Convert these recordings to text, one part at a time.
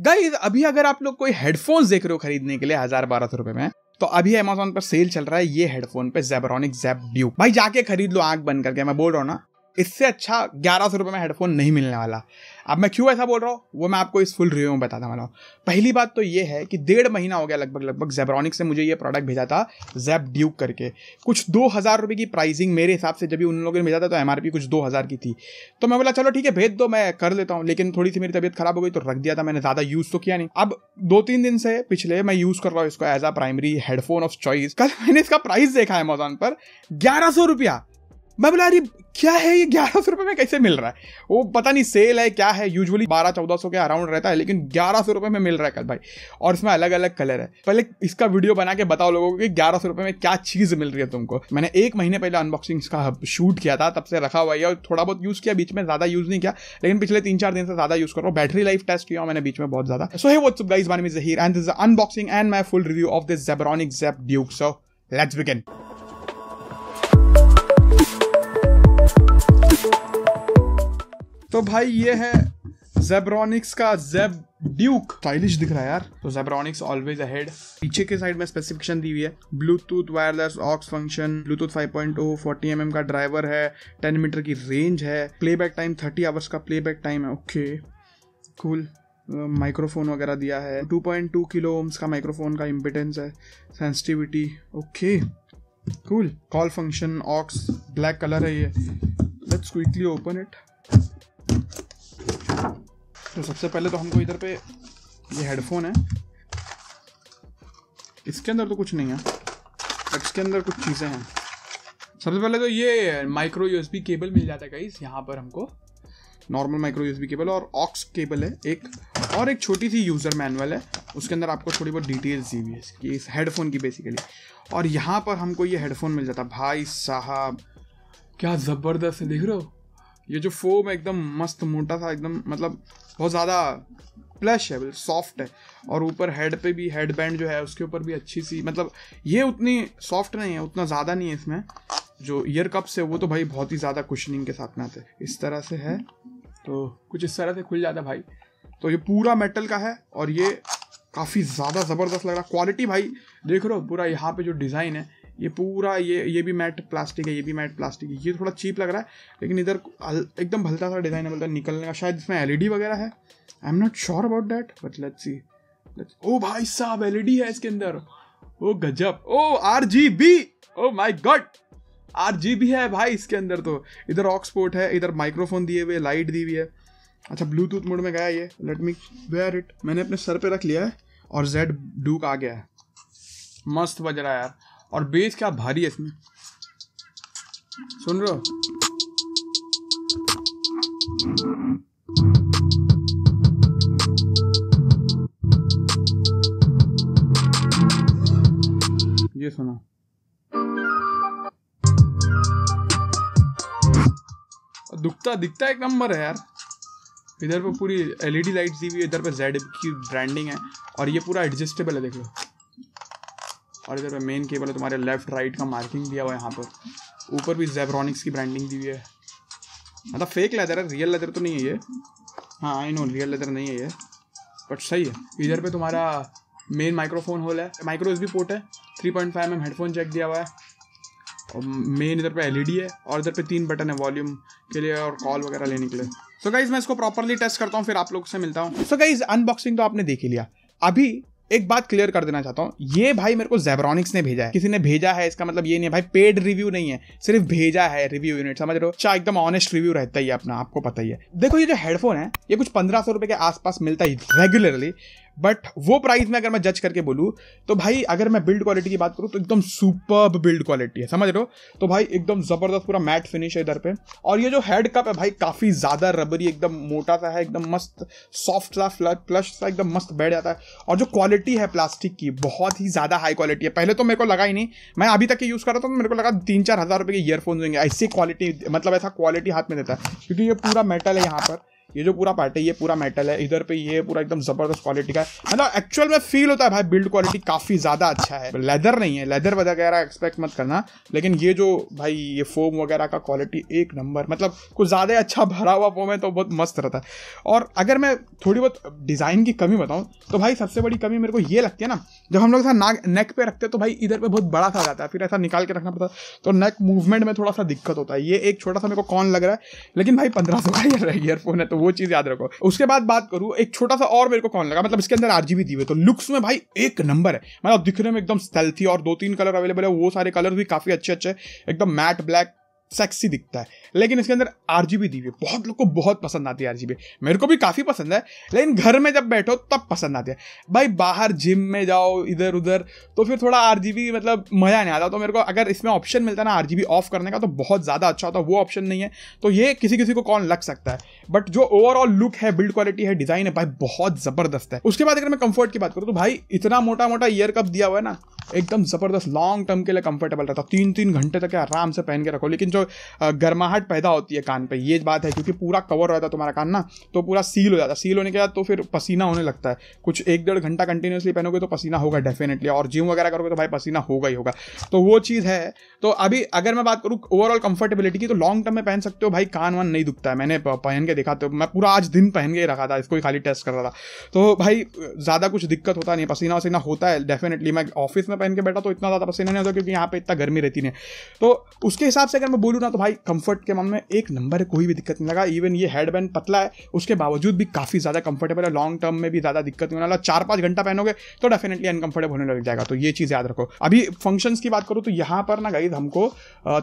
guys अभी अगर आप लोग कोई हेडफोन्स देख रहे हो खरीदने के लिए हजार बारह सौ रुपए में तो अभी अमेजोन पर सेल चल रहा है ये हेडफोन पे जेबरॉनिक जेब ड्यू भाई जाके खरीद लो आग बंद करके मैं बोल रहा हूँ ना इससे अच्छा ग्यारह सौ रुपये में हेडफोन नहीं मिलने वाला अब मैं क्यों ऐसा बोल रहा हूँ वो मैं आपको इस फुल रिव्यू में बताने वाला हूँ पहली बात तो ये है कि डेढ़ महीना हो गया लगभग लगभग जेब्रॉनिक से मुझे ये प्रोडक्ट भेजा था जैप ड्यूक करके कुछ दो हज़ार रुपये की प्राइसिंग मेरे हिसाब से जब भी उन लोगों ने भेजा था तो एम कुछ दो हज़ार की थी तो मैं बोला चलो ठीक है भेज दो मैं कर लेता हूँ लेकिन थोड़ी सी मेरी तबियत खराब हो गई तो रख दिया था मैंने ज़्यादा यूज़ तो किया नहीं अब दो तीन दिन से पिछले मैं यूज़ कर रहा हूँ इसको as a primary headphone of choice कल मैंने इसका प्राइस देखा है अमेजोन पर ग्यारह सौ रुपया मैं बोला अरे क्या है ये ग्यारह सौ रुपये में कैसे मिल रहा है वो पता नहीं सेल है क्या है यूजुअली बारह चौदह सौ के अराउंड रहता है लेकिन ग्यारह सौ रुपये में मिल रहा है कल भाई और इसमें अलग अलग कलर है पहले इसका वीडियो बना के बताओ लोगों को कि ग्यारह सौ रुपये में क्या चीज़ मिल रही है तुमको मैंने एक महीने पहले अनबॉक्सिंग इसका शूट किया था तब से रखा हुआ है और थोड़ा बहुत यूज़ किया बीच में ज़्यादा यूज़ नहीं किया लेकिन पिछले तीन चार दिन से ज़्यादा यूज़ कर रहा हूँ बैटरी लाइफ टेस्ट किया मैंने बीच में बहुत ज़्यादा सो है वो गाइज बारे में जहीर and this unboxing and my full review of this Zebronic Zeb Duke so let's begin तो भाई ये है जेब्रॉनिक्स का जेब ड्यूक स्टाइलिश दिख रहा है यार तो जेब्रॉनिक्स ऑलवेज अहेड पीछे के साइड में स्पेसिफिकेशन दी हुई है Bluetooth wireless aux function Bluetooth 5.0 40 M mm का ड्राइवर है 10 मीटर की रेंज है प्लेबैक टाइम 30 आवर्स का प्लेबैक टाइम है ओके कूल माइक्रोफोन वगैरह दिया है 2.2 किलो ओम्स का माइक्रोफोन का इम्पिटेंस है sensitivity okay cool call function aux black colour है ये लेट्स क्विकली ओपन इट तो सबसे पहले तो हमको इधर पे ये हेडफोन है इसके अंदर तो कुछ नहीं है बट इसके अंदर कुछ चीज़ें हैं सबसे पहले तो ये माइक्रो यूएसबी केबल मिल जाता है गाइस यहाँ पर हमको नॉर्मल माइक्रो यूएसबी केबल और ऑक्स केबल है एक और एक छोटी सी यूज़र मैनुअल है उसके अंदर आपको थोड़ी बहुत डिटेल्स दी हुई है इसकी इस हेडफोन की बेसिकली और यहाँ पर हमको ये हेडफोन मिल जाता भाई साहब क्या ज़बरदस्त है देख रहे हो ये जो फोम है एकदम मस्त मोटा था एकदम मतलब बहुत ज़्यादा प्लश है बिल्कुल सॉफ्ट है और ऊपर हेड पे भी हेड बैंड जो है उसके ऊपर भी अच्छी सी मतलब ये उतनी सॉफ्ट नहीं है उतना ज़्यादा नहीं है इसमें जो ईयर कप्स है वो तो भाई बहुत ही ज़्यादा कुशनिंग के साथ में आते इस तरह से है तो कुछ इस तरह से खुल जाता भाई तो ये पूरा मेटल का है और ये काफ़ी ज़्यादा ज़बरदस्त लग रहा क्वालिटी भाई देख रहे हो पूरा यहाँ पे जो डिज़ाइन है ये पूरा ये ये भी मैट प्लास्टिक है ये भी मैट प्लास्टिक है ये थोड़ा चीप लग रहा है लेकिन इधर एकदम भलता सा डिज़ाइन है मतलब निकलने का शायद इसमें एलईडी e वगैरह है I am not sure about that but let's see oh भाई साहब एलईडी e है इसके अंदर ओ गजब oh R G B oh my god R G B है भाई इसके अंदर तो इधर ऑक्सपोर्ट है इधर माइक्रोफोन दिए हुए लाइट दी हुई है अच्छा ब्लूटूथ मोड में गया ये लेट मी वेयर इट मैंने अपने सर पे रख लिया है और जेड डूक आ गया है मस्त बज रहा है यार और बेस क्या भारी है इसमें सुन रहे हो ये सुना दुखता दिखता एक नंबर है यार इधर पे पूरी एलईडी लाइट्स e दी हुई है इधर पे जेड की ब्रांडिंग है और ये पूरा एडजस्टेबल है देख लो और इधर पे मेन केबल है तुम्हारे लेफ्ट राइट का मार्किंग दिया हुआ है यहाँ पर ऊपर भी जेब्रॉनिक्स की ब्रांडिंग दी हुई है मतलब फेक लेदर है रियल लेदर तो नहीं है ये हाँ आई नो रियल लेदर नहीं है ये बट सही है इधर पे तुम्हारा मेन माइक्रोफोन होल है माइक्रो एस पोर्ट है three point five M headphone jack दिया हुआ है और मेन इधर पे एलईडी e है और इधर पे तीन बटन है वॉल्यूम के लिए और कॉल वगैरह लेने के लिए सो so गाइज मैं इसको प्रॉपरली टेस्ट करता हूँ फिर आप लोग से मिलता हूँ सो गाइज अनबॉक्सिंग तो आपने देख ही लिया अभी एक बात क्लियर कर देना चाहता हूँ ये भाई मेरे को जेबरॉनिक्स ने भेजा है किसी ने भेजा है इसका मतलब ये नहीं है भाई पेड रिव्यू नहीं है सिर्फ भेजा है रिव्यू यूनिट समझ रहे हो चाहे अच्छा, एकदम ऑनेस्ट रिव्यू रहता ही अपना आपको पता ही है देखो ये जो हेडफोन है ये कुछ पंद्रह सौ रुपए के आसपास मिलता है रेगुलरली बट वो प्राइस में अगर मैं जज करके बोलूँ तो भाई अगर मैं बिल्ड क्वालिटी की बात करूँ तो एकदम सुपर बिल्ड क्वालिटी है समझ रहे हो तो भाई एकदम ज़बरदस्त पूरा मैट फिनिश है इधर पे और ये जो हेड कप है भाई काफ़ी ज़्यादा रबरी एकदम मोटा सा है एकदम मस्त सॉफ्ट सा प्लश सा एकदम मस्त बैठ जाता है और जो क्वालिटी है प्लास्टिक की बहुत ही ज़्यादा हाई क्वालिटी है पहले तो मेरे को लगा ही नहीं मैं अभी तक यूज़ कर रहा था तो मेरे को लगा तीन चार हज़ार रुपये के ईयरफोन देंगे ऐसी क्वालिटी मतलब ऐसा क्वालिटी हाथ में देता है क्योंकि ये पूरा मेटल है यहाँ पर ये जो पूरा पार्ट है ये पूरा मेटल है इधर पे ये पूरा एकदम जबरदस्त क्वालिटी का है मतलब एक्चुअल में फील होता है भाई बिल्ड क्वालिटी काफी ज्यादा अच्छा है लेदर नहीं है लेदर वगैरह एक्सपेक्ट मत करना लेकिन ये जो भाई ये फोम वगैरह का क्वालिटी एक नंबर मतलब कुछ ज्यादा अच्छा भरा हुआ फोम है तो बहुत मस्त रहता है और अगर मैं थोड़ी बहुत डिजाइन की कमी बताऊँ तो भाई सबसे बड़ी कमी मेरे को ये लगती है ना जब हम लोग नाक नेक पे रखते हैं तो भाई इधर पे बहुत बड़ा सा जाता है फिर ऐसा निकाल के रखना पड़ता है तो नेक मूवमेंट में थोड़ा सा दिक्कत होता है ये एक छोटा सा मेरे को कौन लग रहा है लेकिन भाई पंद्रह सौ का ईयरफोन है तो वो चीज़ याद रखो उसके बाद बात करूं एक छोटा सा और मेरे को कौन लगा मतलब इसके अंदर आर दी हुई तो लुक्स में भाई एक नंबर है मतलब दिखने में एकदम स्टेल्थी और दो तीन कलर अवेलेबल है वो सारे कलर भी काफ़ी अच्छे अच्छे एकदम मैट ब्लैक सेक्सी दिखता है लेकिन इसके अंदर आर जी बी दी हुई है बहुत लोग को बहुत पसंद आती है आर जी बी मेरे को भी काफ़ी पसंद है लेकिन घर में जब बैठो तब पसंद आती है भाई बाहर जिम में जाओ इधर उधर तो फिर थोड़ा आर जी बी मतलब मज़ा नहीं आता तो मेरे को अगर इसमें ऑप्शन मिलता ना आर जी बी ऑफ करने का तो बहुत ज़्यादा अच्छा होता वो ऑप्शन नहीं है तो ये किसी किसी को कौन लग सकता है बट जो ओवरऑल लुक है बिल्ड क्वालिटी है डिज़ाइन है भाई बहुत ज़बरदस्त है उसके बाद अगर मैं कंफर्ट की बात करूँ तो भाई इतना मोटा मोटा ईयर कप दिया हुआ है ना एकदम ज़बरदस्त लॉन्ग टर्म के लिए कंफर्टेबल रहता तीन तीन घंटे तक आराम से पहन के रखो लेकिन जो गर्माहट पैदा होती है कान पर ये बात है क्योंकि पूरा कवर रहता है तुम्हारा कान ना तो पूरा सील हो जाता है सील होने के बाद तो फिर पसीना होने लगता है कुछ एक डेढ़ घंटा कंटिन्यूसली पहनोगे तो पसीना होगा डेफिनेटली और जिम वगैरह करोगे तो भाई पसीना होगा ही होगा तो वो चीज़ है तो अभी अगर मैं बात करूँ ओवरऑल कंफर्टेबिलिटी की तो लॉन्ग टर्म में पहन सकते हो भाई कान वान नहीं दुखता है मैंने पहन के देखा तो मैं पूरा आज दिन पहन के ही रखा था इसको ही खाली टेस्ट कर रहा था तो भाई ज़्यादा कुछ दिक्कत होता नहीं पसीना वसीना होता है डेफिनेटली मैं ऑफिस में पहन के बैठा तो इतना ज़्यादा पसीना नहीं होता क्योंकि यहाँ पर इतना गर्मी रहती नहीं तो उसके हिसाब से अगर मैं बोलूँ ना तो भाई कंफर्ट के मामले में एक नंबर है कोई भी दिक्कत नहीं लगा इवन ये हेडबैंड पतला है उसके बावजूद भी काफ़ी ज़्यादा कंफर्टेबल है लॉन्ग टर्म में भी ज़्यादा दिक्कत नहीं होने वाला चार पाँच घंटा पहनोगे तो डेफिनेटली अनकंफर्टेबल होने लग जाएगा तो ये चीज़ याद रखो अभी फंक्शंस की बात करूँ तो यहाँ पर ना गई हमको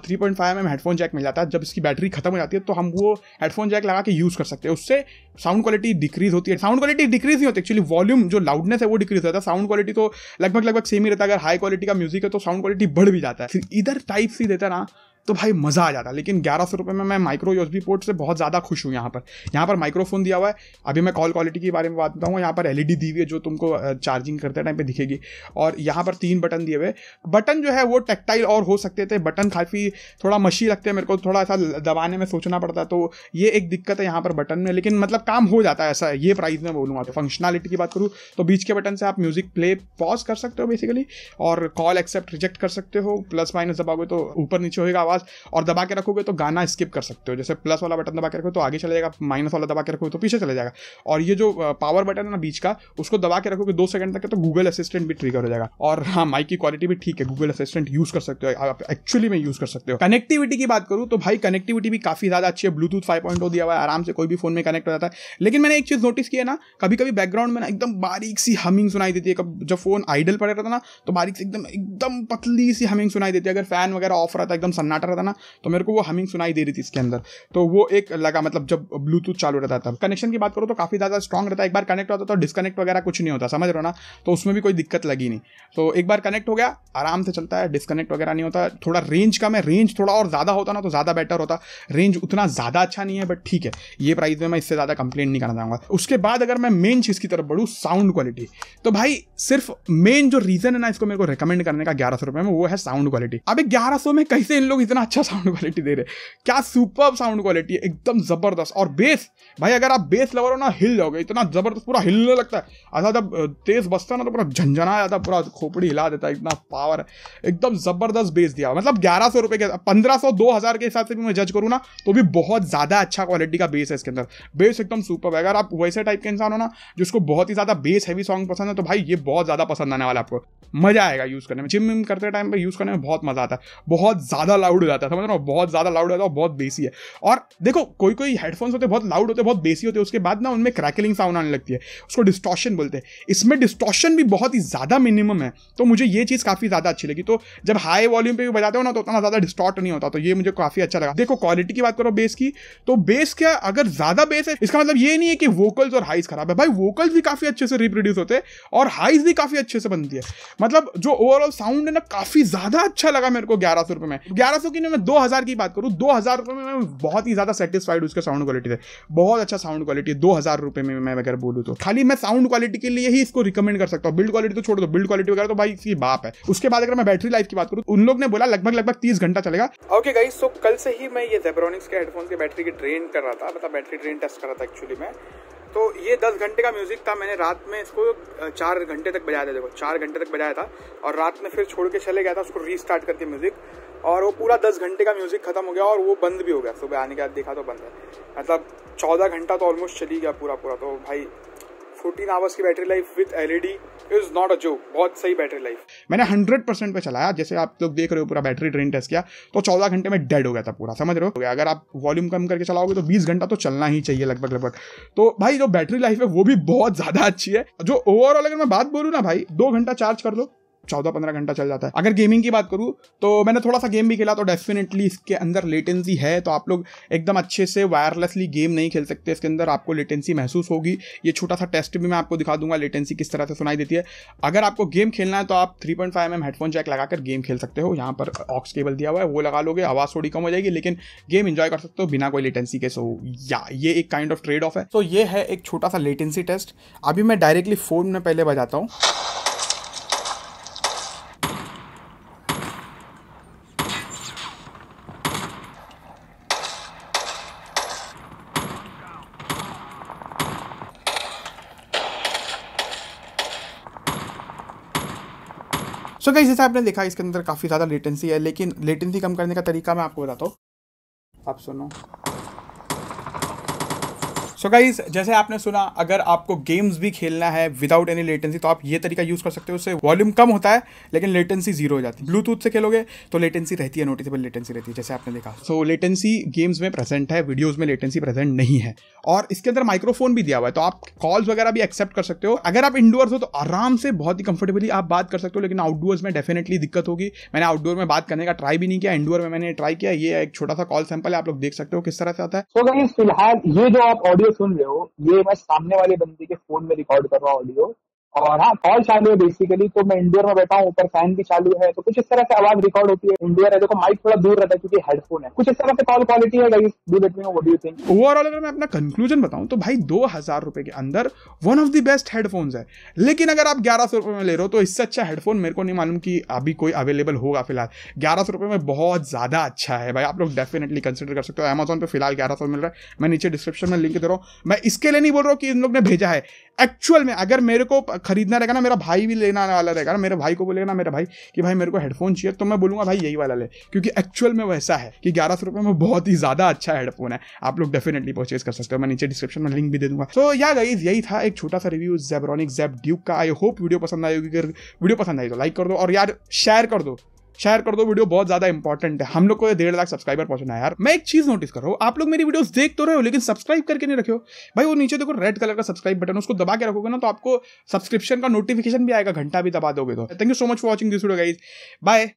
three point five M headphone jack मिल जाता है जब इसकी बैटरी खत्म हो जाती है तो हम वो हेडफोन जैक लगा के यूज़ कर सकते हैं उससे साउंड क्वालिटी डिक्रीज होती है साउंड क्वालिटी डिक्रीज नहीं होती एक्चुअली वॉल्यूम जो लाउडनेस है वो डिक्रीज होता है साउंड क्वालिटी तो लगभग लगभग सेम ही रहता है अगर हाई क्वालिटी का म्यूजिक है तो साउंड क्वालिटी बढ़ भी जाता है इधर टाइप सी देता ना तो भाई मज़ा आ जाता लेकिन ग्यारह सौ रुपये में मैं माइक्रो यूएसबी पोर्ट से बहुत ज़्यादा खुश हूँ यहाँ पर यहाँ पर माइक्रोफोन दिया हुआ है अभी मैं कॉल क्वालिटी के बारे में बात बताऊँगा यहाँ पर एल दी हुई है जो तुमको चार्जिंग करते टाइम पर दिखेगी और यहाँ पर तीन बटन दिए हुए बटन जो है वो टेक्टाइल और हो सकते थे बटन काफ़ी थोड़ा मशी लगते हैं मेरे को थोड़ा ऐसा दबाने में सोचना पड़ता है तो ये एक दिक्कत है यहाँ पर बटन में लेकिन मतलब काम हो जाता है ऐसा ये प्राइस में बोलूँगा तो फंक्शनलिटी की बात करूँ तो बीच के बटन से आप म्यूजिक प्ले पॉज कर सकते हो बेसिकली और कॉल एक्सेप्ट रिजेक्ट कर सकते हो प्लस माइनस दबाओगे तो ऊपर नीचे होगा आवाज़ पास और दबा के रखोगे तो गाना स्किप कर सकते हो जैसे प्लस वाला बटन दबा के रखोगे तो आगे चले जाएगा माइनस वाला दबा के रखोगे तो पीछे चले जाएगा और ये जो पावर बटन है ना बीच का उसको दबा के रखोगे दो सेकंड तक तो गूगल असिस्टेंट भी ट्रिगर हो जाएगा और हाँ माइक की क्वालिटी भी ठीक है गूगल असिस्टेंट यूज कर सकते हो आप एक्चुअली में यूज कर सकते हो कनेक्टिविटी की बात करूँ तो भाई कनेक्टिविटी भी काफी ज्यादा अच्छी है ब्लूटूथ फाइव oh दिया हुआ है आराम से कोई भी फोन में कनेक्ट हो जाता है लेकिन मैंने एक चीज नोटिस किया ना कभी कभी बैकग्राउंड में ना एकदम बारीक सी हमिंग सुनाई देती है जब फोन आइडल पड़े रहता था ना तो बारीक से एकदम एकदम पतली सी हमिंग सुनाई देती है अगर फैन वगैरह ऑफ रहा था एकदम सन्नाटा रहा था ना तो मेरे को वो हमिंग सुनाई दे रही थी इसके अंदर तो वो एक लगा मतलब जब ब्लूटूथ चालू रहता था कनेक्शन की बात करो तो काफ़ी ज़्यादा स्ट्रॉग रहता एक बार कनेक्ट होता तो डिस्कनेक्ट वगैरह कुछ नहीं होता समझ रहे हो ना तो उसमें भी कोई दिक्कत लगी नहीं तो एक बार कनेक्ट हो गया आराम से चलता है डिस्कनेक्ट वगैरह नहीं होता थोड़ा रेंज कम है रेंज थोड़ा और ज़्यादा होता ना तो ज़्यादा बेटर होता रेंज उतना ज़्यादा अच्छा नहीं है बट ठीक है ये प्राइस में मैं इससे ज़्यादा कंप्लेन नहीं करना चाहूंगा उसके बाद अगर मैं मेन चीज़ की तरफ बढ़ू साउंड क्वालिटी तो भाई सिर्फ मेन जो रीज़न है ना इसको मेरे को रिकमेंड करने का ग्यारह सौ रुपए में वो है साउंड क्वालिटी अब ग्यारह सौ में कैसे इन लोग कितना अच्छा साउंड क्वालिटी दे रहे क्या सुपर साउंड क्वालिटी है एकदम ज़बरदस्त और बेस भाई अगर आप बेस लवर हो ना हिल जाओगे इतना ज़बरदस्त पूरा हिलने लगता है अच्छा जब तेज़ बसता ना तो पूरा झंझना जाता पूरा खोपड़ी हिला देता है इतना पावर है एकदम ज़बरदस्त बेस दिया मतलब ग्यारह सौ रुपये के पंद्रह सौ दो हज़ार के हिसाब से भी मैं जज करूँ ना तो भी बहुत ज़्यादा अच्छा क्वालिटी का बेस है इसके अंदर बेस एकदम सुपर है अगर आप वैसे टाइप के इंसान हो ना जिसको बहुत ही ज़्यादा बेस हैवी सॉन्ग पसंद है तो भाई ये बहुत ज़्यादा पसंद आने वाला आपको मज़ा आएगा यूज़ करने में जिम विम करते टाइम पर यूज़ करने में बहुत मज़ा आता है बहुत ज़्यादा लाउड लाउड हो जाता है समझ रहा हूँ बहुत ज़्यादा लाउड हो जाता है बहुत बेसी है और देखो कोई कोई हेडफोन्स होते हैं बहुत लाउड होते हैं बहुत बेसी होते हैं उसके बाद ना उनमें क्रैकलिंग साउंड आने लगती है उसको डिस्टॉशन बोलते हैं इसमें डिस्टॉशन भी बहुत ही ज़्यादा मिनिमम है तो मुझे ये चीज़ काफ़ी ज़्यादा अच्छी लगी तो जब हाई वॉल्यूम पर भी बजाते हो ना तो उतना ज़्यादा डिस्टॉट नहीं होता तो ये मुझे काफ़ी अच्छा लगा देखो क्वालिटी की बात करो बेस की तो बेस क्या अगर ज़्यादा बेस है इसका मतलब ये नहीं है कि वोकल्स और हाइज खराब है भाई वोकल्स भी काफ़ी अच्छे से रिप्रोड्यूस होते हैं और हाइज भी काफ़ी अच्छे से बनती है मतलब जो ओवरऑल साउंड है ना काफ़ी ज़्यादा अच्छा लगा मेरे को ग्यारह सौ रुपये में ग्यारह सौ की नहीं मैं दो हज़ार की बात करूँ दो हज़ार रुपये में मैं बहुत ही ज़्यादा सेटिस्फाइड उसके साउंड क्वालिटी से बहुत अच्छा साउंड क्वालिटी है दो हज़ार रुपये में मैं अगर बोलूँ तो खाली मैं साउंड क्वालिटी के लिए ही इसको रिकमेंड कर सकता हूँ बिल्ड क्वालिटी तो छोड़ दो बिल्ड क्वालिटी वगैरह तो भाई इसकी बाप है उसके बाद अगर मैं बैटरी लाइफ की बात करूँ उन लोग ने बोला लगभग लगभग तीस घंटा चलेगा ओके गाई सो कल से ही मैं ये जेब्रोनिक्स के हेडफोन की बैटरी की ड्रेन कर रहा था मतलब बैटरी ड्रेन टेस्ट कर रहा था एक्चुअली मैं तो ये दस घंटे का म्यूज़िक था मैंने रात में इसको चार घंटे तक बजाया था देखो चार घंटे तक बजाया था और रात में फिर छोड़ के चले गया था उसको रीस्टार्ट करके म्यूज़िक और वो पूरा दस घंटे का म्यूज़िक ख़त्म हो गया और वो बंद भी हो गया सुबह आने के बाद देखा तो बंद है मतलब चौदह घंटा तो ऑलमोस्ट चली गया पूरा पूरा तो भाई फोर्टीन आवर्स की battery life with L is not a जो बहुत सही बैटरी लाइफ मैंने हंड्रेड परसेंट पे चलाया जैसे आप लोग देख रहे हो पूरा बैटरी ड्रेन टेस्ट किया तो चौदह घंटे में डेड हो गया था पूरा समझ रहे हो तो अगर आप वॉल्यूम कम करके चलाओगे तो बीस घंटा तो चलना ही चाहिए लगभग लगभग तो भाई जो बैटरी लाइफ है वो भी बहुत ज़्यादा अच्छी है जो ओवरऑल अगर मैं बात बोलूँ ना भाई दो घंटा चार्ज कर दो चौदह पंद्रह घंटा चल जाता है अगर गेमिंग की बात करूँ तो मैंने थोड़ा सा गेम भी खेला तो डेफिनेटली इसके अंदर लेटेंसी है तो आप लोग एकदम अच्छे से वायरलेसली गेम नहीं खेल सकते इसके अंदर आपको लेटेंसी महसूस होगी ये छोटा सा टेस्ट भी मैं आपको दिखा दूंगा लेटेंसी किस तरह से सुनाई देती है अगर आपको गेम खेलना है तो आप three point five M headphone jack लगाकर गेम खेल सकते हो यहाँ पर ऑक्स केबल दिया हुआ है वो लगा लोगे आवाज़ थोड़ी कम हो जाएगी लेकिन गेम इन्जॉय कर सकते हो बिना कोई लेटेंसी के सो या ये एक काइंड ऑफ ट्रेड ऑफ है तो ये है एक छोटा सा लेटेंसी टेस्ट अभी मैं डायरेक्टली फ़ोन में पहले बजाता हूँ सो गाइस जैसे आपने देखा इसके अंदर काफ़ी ज़्यादा लेटेंसी है लेकिन लेटेंसी कम करने का तरीका मैं आपको बताता हूँ आप सुनो सो so गाइज जैसे आपने सुना अगर आपको गेम्स भी खेलना है विदाउट एनी लेटेंसी तो आप ये तरीका यूज़ कर सकते हो उससे वॉल्यूम कम होता है लेकिन लेटेंसी जीरो हो जाती है ब्लूटूथ से खेलोगे तो लेटेंसी रहती है नोटिसेबल लेटेंसी रहती है जैसे आपने देखा सो so, लेटेंसी गेम्स में प्रेजेंट है वीडियोज में लेटेंसी प्रेजेंट नहीं है और इसके अंदर माइक्रोफोन भी दिया हुआ है तो आप कॉल्स वगैरह भी एक्सेप्ट कर सकते हो अगर आप इंडोर्स हो तो आराम से बहुत ही कंफर्टेबली आप बात कर सकते हो लेकिन आउटडोर्स में डेफिनेटली दिक्कत होगी मैंने आउटडोर में बात करने का ट्राई भी नहीं किया इंडोर में मैंने ट्राई किया ये एक छोटा सा कॉल सैंपल है आप लोग देख सकते हो किस तरह से आता है तो फिलहाल ये जो आप ऑडियो ऑडियो सुन रहे हो ये मैं सामने वाले बंदे के फोन में रिकॉर्ड कर रहा हूँ ऑडियो और हाँ कॉल चालू है बेसिकली तो मैं इंडोर में बैठा हूँ ऊपर फैन भी चालू है तो कुछ इस तरह से आवाज रिकॉर्ड होती है इंडोर है देखो माइक थोड़ा दूर रहता है क्योंकि हेडफोन है कुछ इस तरह से कॉल क्वालिटी है guys do let me know what do think overall अगर मैं अपना कंक्लूजन बताऊं तो भाई दो हजार रुपए के अंदर one of the best headphones है लेकिन अगर आप ग्यारह सौ रुपए में ले रहे हो तो इससे अच्छा हेडफोन मेरे को नहीं मालूम कि अभी कोई अवेलेबल होगा फिलहाल ग्यारह सौ रुपए में बहुत ज्यादा अच्छा है भाई आप लोग डेफिनेटली कंसिडर कर सकते हो अमेजोन पर फिलहाल ग्यारह सौ मिल रहा है मैं नीचे डिस्क्रिप्शन में लिंक दे रहा हूँ मैं इसके लिए नहीं बोल रहा हूँ कि इन लोग ने भेजा है एक्चुअल में अगर मेरे को खरीदना रहेगा ना मेरा भाई भी लेना वाला रहेगा ना मेरे भाई को बोलेगा ना मेरा भाई कि भाई मेरे को हेडफोन चाहिए तो मैं बोलूँगा भाई यही वाला ले क्योंकि एक्चुअल में वैसा है कि ग्यारह सौ में बहुत ही ज़्यादा अच्छा हेडफोन है आप लोग डेफिनेटली परचेज कर सकते हो मैं नीचे डिस्क्रिप्शन में लिंक भी दे दूंगा तो या गई यही था एक छोटा सा रिव्यू जेब्रॉनिक जेब ड्यूक का आई होप वीडियो पसंद आई होगी वीडियो पसंद आई तो लाइक कर दो और यार शेयर कर दो शेयर कर दो वीडियो बहुत ज्यादा इंपॉर्टेंट है हम लोग को डेढ़ लाख सब्सक्राइबर पहुंचना है यार मैं एक चीज नोटिस कर रहा हूँ आप लोग मेरी वीडियोस देख तो रहे हो लेकिन सब्सक्राइब करके नहीं रखे हो भाई वो नीचे देखो रेड कलर का सब्सक्राइब बटन उसको दबा के रखोगे ना तो आपको सब्सक्रिप्शन का नोटिफिकेशन भी आएगा घंटा भी दबा दोगे तो thank you so much for watching this video guys bye